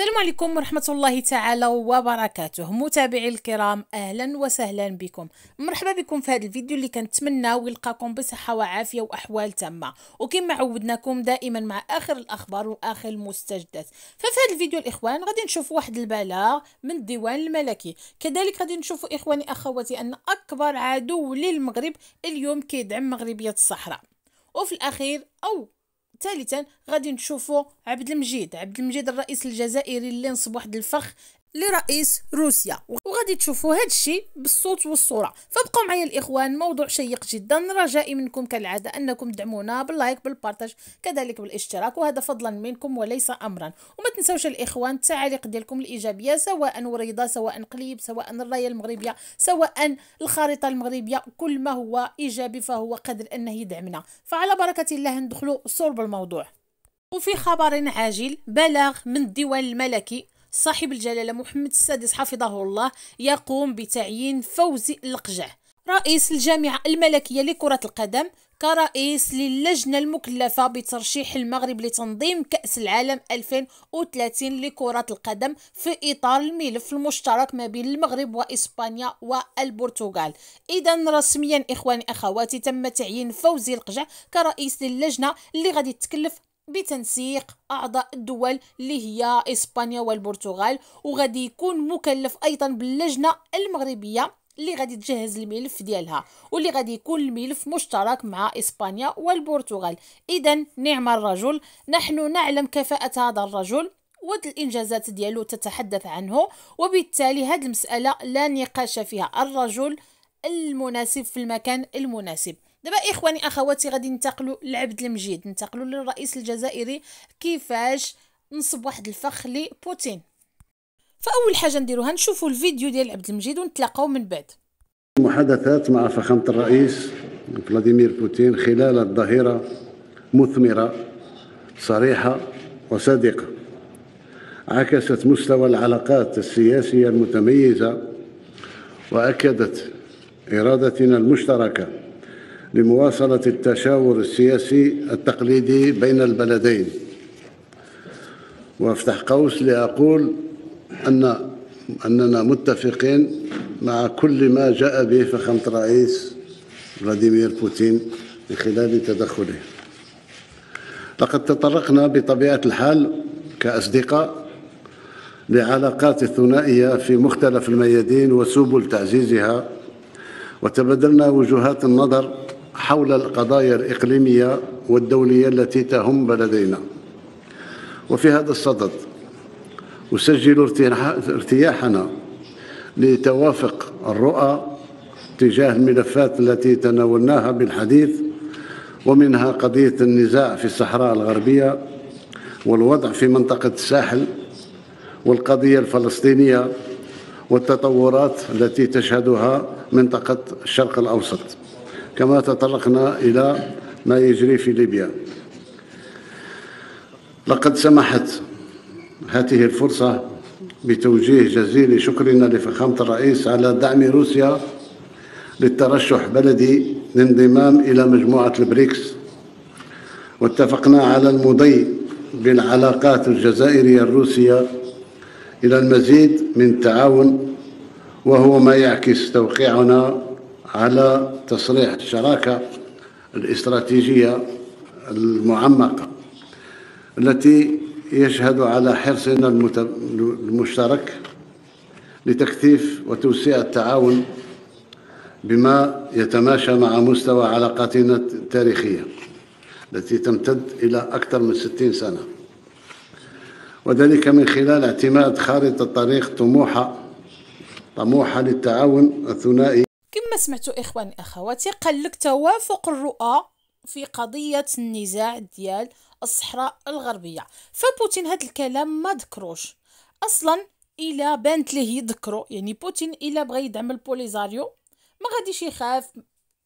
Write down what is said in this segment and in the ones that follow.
السلام عليكم ورحمة الله تعالى وبركاته متابعي الكرام أهلا وسهلا بكم مرحبا بكم في هذا الفيديو اللي كنتمناو يلقاكم بصحة وعافية وأحوال تامة وكما عودناكم دائما مع آخر الأخبار وآخر المستجدات ففي هذا الفيديو الإخوان غادي نشوف واحد البلاغ من الديوان الملكي كذلك غادي نشوف إخواني أخواتي أن أكبر عدو للمغرب اليوم كيدعم مغربية الصحراء وفي الأخير أو ثالثا غادي نشوفوا عبد المجيد عبد المجيد الرئيس الجزائري اللي نصب واحد الفرخ لرئيس روسيا وغادي تشوفوا هذا الشيء بالصوت والصوره فابقوا معايا الاخوان موضوع شيق جدا رجائي منكم كالعاده انكم دعمونا باللايك بالبارتاج كذلك بالاشتراك وهذا فضلا منكم وليس امرا وما تنسوش الاخوان التعاليق ديالكم الايجابيه سواء وريضه سواء قليب سواء الرايه المغربيه سواء الخريطه المغربيه كل ما هو ايجابي فهو قادر انه يدعمنا فعلى بركه الله ندخلوا صلب الموضوع وفي خبر عاجل بلاغ من الديوان الملكي صاحب الجلالة محمد السادس حفظه الله يقوم بتعيين فوزي القجع رئيس الجامعة الملكية لكرة القدم كرئيس للجنة المكلفة بترشيح المغرب لتنظيم كأس العالم 2030 لكرة القدم في إطار الملف المشترك ما بين المغرب وإسبانيا والبرتغال إذا رسميا إخواني أخواتي تم تعيين فوزي القجع كرئيس للجنة اللي غادي تكلف بتنسيق أعضاء الدول اللي هي إسبانيا والبرتغال وغادي يكون مكلف أيضا باللجنة المغربية اللي غادي تجهز الملف ديالها واللي غادي يكون الملف مشترك مع إسبانيا والبرتغال إذا نعم الرجل نحن نعلم كفاءة هذا الرجل ود الإنجازات ديالو تتحدث عنه وبالتالي هذه المسألة لا نقاش فيها الرجل المناسب في المكان المناسب دابا اخواني اخواتي غادي ننتقلوا لعبد المجيد ننتقلوا للرئيس الجزائري كيفاش نصب واحد الفخ لبوتين فاول حاجه نديروها نشوفوا الفيديو ديال عبد المجيد ونتلاقاو من بعد محادثات مع فخامه الرئيس فلاديمير بوتين خلال الظهيره مثمره صريحه وصادقه عكست مستوى العلاقات السياسيه المتميزه واكدت ارادتنا المشتركه لمواصلة التشاور السياسي التقليدي بين البلدين وافتح قوس لأقول أن أننا متفقين مع كل ما جاء به فخامة الرئيس فلاديمير بوتين من خلال تدخله لقد تطرقنا بطبيعة الحال كأصدقاء لعلاقات الثنائية في مختلف الميادين وسبل تعزيزها وتبادلنا وجهات النظر حول القضايا الإقليمية والدولية التي تهم بلدينا وفي هذا الصدد أسجل ارتياحنا لتوافق الرؤى تجاه الملفات التي تناولناها بالحديث ومنها قضية النزاع في الصحراء الغربية والوضع في منطقة الساحل والقضية الفلسطينية والتطورات التي تشهدها منطقة الشرق الأوسط كما تطرقنا إلى ما يجري في ليبيا لقد سمحت هذه الفرصة بتوجيه جزيل شكرنا لفخامة الرئيس على دعم روسيا للترشح بلدي للانضمام إلى مجموعة البريكس واتفقنا على المضي بالعلاقات الجزائرية الروسية إلى المزيد من التعاون وهو ما يعكس توقيعنا على تصريح الشراكة الاستراتيجية المعمقة التي يشهد على حرصنا المشترك لتكثيف وتوسيع التعاون بما يتماشى مع مستوى علاقاتنا التاريخية التي تمتد إلى أكثر من 60 سنة وذلك من خلال اعتماد خارطة طريق طموحة طموحة للتعاون الثنائي سمعتوا اخواني اخواتي قال لك توافق الرؤى في قضية النزاع ديال الصحراء الغربية فبوتين هذا الكلام ما ذكروش اصلا الا بانت ليه يذكرو يعني بوتين الا بغى يدعم البوليزاريو ما غاديش يخاف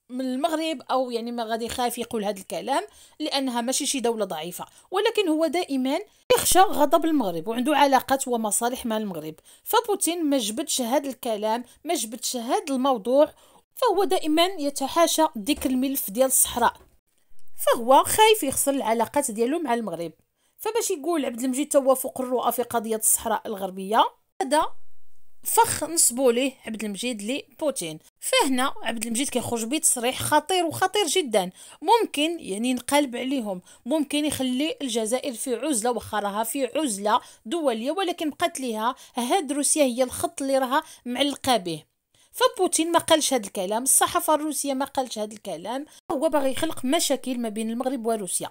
من المغرب او يعني ما غادي يخاف يقول هذا الكلام لانها ماشي شي دوله ضعيفه ولكن هو دائما يخشى غضب المغرب وعنده علاقات ومصالح مع المغرب فبوتين ما جبدش هذا الكلام ما جبدش هذا الموضوع فهو دائما يتحاشى ديك الملف ديال الصحراء فهو خايف يخسر العلاقات ديالو مع المغرب فباش يقول عبد المجيد توافق الرؤى في قضيه الصحراء الغربيه هذا فخ نصبوا ليه عبد المجيد لبوتين فهنا عبد المجيد كيخرج بتصريح خطير وخطير جدا ممكن يعني نقلب عليهم ممكن يخلي الجزائر في عزله وخرها راها في عزله دوليه ولكن بقات ليها هاد روسيا هي الخط اللي راها معلقه به فبوتين ما قالش هذا الكلام الصحافه الروسيه ما قالش هذا الكلام هو باغي يخلق مشاكل ما بين المغرب وروسيا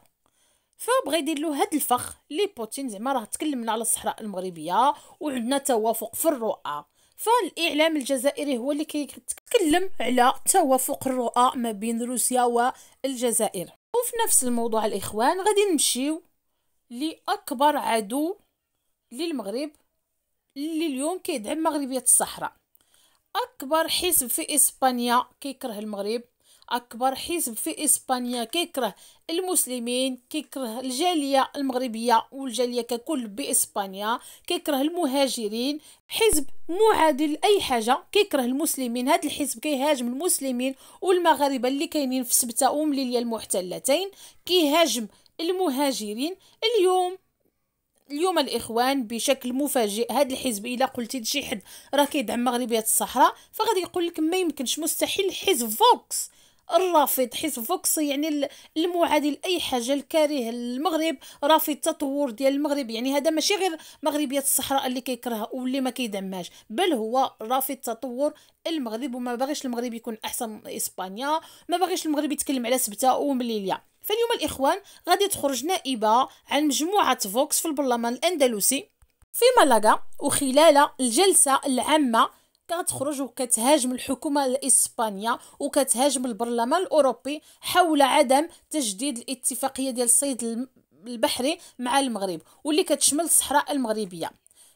فبغى يدير له هاد الفخ لي بوتين زعما راه تكلمنا على الصحراء المغربيه وعندنا توافق في الرؤى فالاعلام الجزائري هو اللي كيتكلم على توافق الرؤى ما بين روسيا والجزائر وفي نفس الموضوع الاخوان غادي نمشيو لاكبر عدو للمغرب اللي اليوم كيدعم مغربيه الصحراء اكبر حزب في اسبانيا كيكره المغرب اكبر حزب في اسبانيا كيكره المسلمين كيكره الجاليه المغربيه والجاليه ككل باسبانيا كيكره المهاجرين حزب معادي لاي حاجه كيكره المسلمين هذا الحزب كيهاجم المسلمين والمغاربه اللي كاينين في سبته ومليليه المحتلتين كيهاجم المهاجرين اليوم اليوم الاخوان بشكل مفاجئ هاد الحزب الا قلتي لشي حد راه كيدعم مغربيه الصحراء فغادي يقول لك ما يمكنش مستحيل حزب فوكس الرافض حزب فوكس يعني المعادي لاي حاجه الكاره للمغرب رافض التطور ديال المغرب يعني هذا ماشي غير مغربيه الصحراء اللي كيكرهها واللي ما كيدعمهاش بل هو رافض تطور المغرب وما باغيش المغرب يكون احسن من اسبانيا ما باغيش المغرب يتكلم على سبته ومليليا فاليوم الاخوان غادي تخرج نائبه عن مجموعه فوكس في البرلمان الاندلسي في مالاغا وخلال الجلسه العامه كتخرج وكتهاجم الحكومة الإسبانية وكتهاجم البرلمان الأوروبي حول عدم تجديد الاتفاقية ديال الصيد البحري مع المغرب واللي كتشمل الصحراء المغربية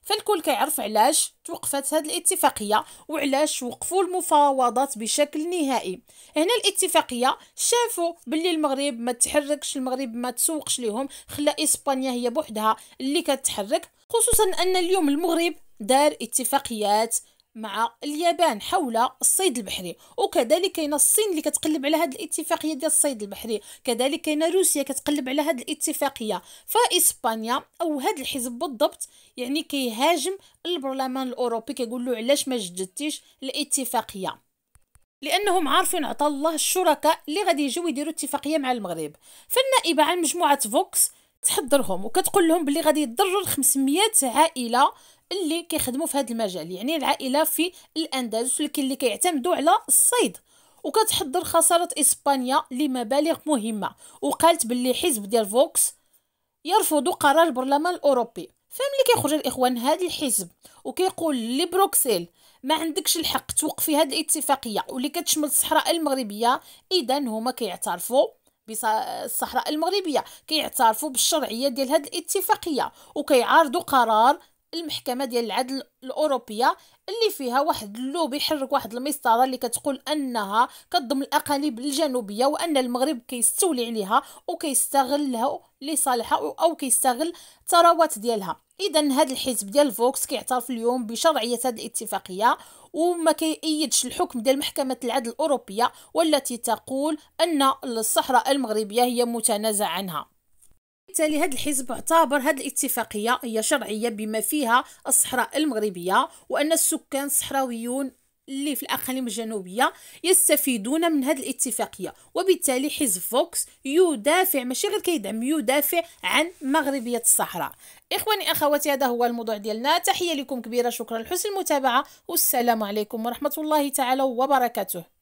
فالكل كيعرف علاش توقفت هذه الاتفاقيه وعلاش وقفوا المفاوضات بشكل نهائي هنا الاتفاقيه شافوا باللي المغرب ما تحركش المغرب ما تسوقش لهم خلا اسبانيا هي بوحدها اللي كتحرك خصوصا ان اليوم المغرب دار اتفاقيات مع اليابان حول الصيد البحري وكذلك كاين الصين اللي كتقلب على هذه الاتفاقيه ديال الصيد البحري كذلك كاين روسيا كتقلب على هذه الاتفاقيه فاسبانيا او هذا الحزب بالضبط يعني كيهاجم البرلمان الاوروبي كيقول له علاش ما جددتيش الاتفاقيه لانهم عارفين عطا الله الشركاء اللي غادي يجيو يديروا اتفاقيه مع المغرب فالنائبه عن مجموعه فوكس تحضرهم وكتقول لهم بلي غادي يضرر 500 عائله اللي كيخدموا في هذا المجال يعني العائله في الاندلس اللي كيعتمدوا على الصيد وكتحضر خساره اسبانيا لمبالغ مهمه وقالت باللي حزب ديال فوكس يرفض قرار البرلمان الاوروبي فملي كيخرج الاخوان هذا الحزب وكيقول لبروكسل ما عندكش الحق توقفي هذه الاتفاقيه واللي كتشمل الصحراء المغربيه اذا هما كيعترفوا بالصحراء المغربيه كيعترفوا بالشرعيه ديال هذه الاتفاقيه وكيعارضوا قرار المحكمه ديال العدل الاوروبيه اللي فيها واحد اللوبي يحرك واحد المسطره اللي كتقول انها كتضم الاقاليم الجنوبيه وان المغرب كيستولي عليها وكيستغلها لصالحها او كيستغل الثروات ديالها اذا هذا الحزب ديال فوكس كيعترف اليوم بشرعيه هذه الاتفاقيه وما كيأيدش الحكم ديال محكمة العدل الأوروبية والتي تقول أن الصحراء المغربية هي متنازع عنها بالتالي هذا الحزب اعتبر هذه الاتفاقية هي شرعية بما فيها الصحراء المغربية وأن السكان الصحراويون اللي في الأقاليم الجنوبية يستفيدون من هذه الاتفاقية وبالتالي حزب فوكس يدافع ماشي غير كيدعم يدافع عن مغربية الصحراء إخواني أخواتي هذا هو الموضوع ديالنا تحية لكم كبيرة شكرا لحسن المتابعة والسلام عليكم ورحمة الله تعالى وبركاته